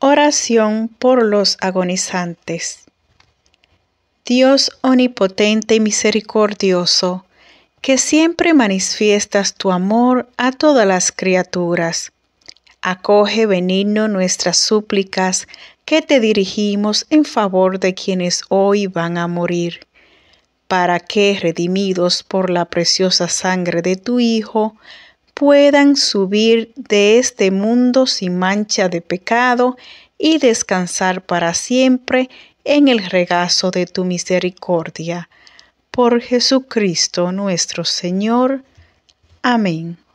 Oración por los agonizantes. Dios omnipotente y misericordioso, que siempre manifiestas tu amor a todas las criaturas, acoge benigno nuestras súplicas que te dirigimos en favor de quienes hoy van a morir, para que, redimidos por la preciosa sangre de tu Hijo, puedan subir de este mundo sin mancha de pecado y descansar para siempre en el regazo de tu misericordia. Por Jesucristo nuestro Señor. Amén.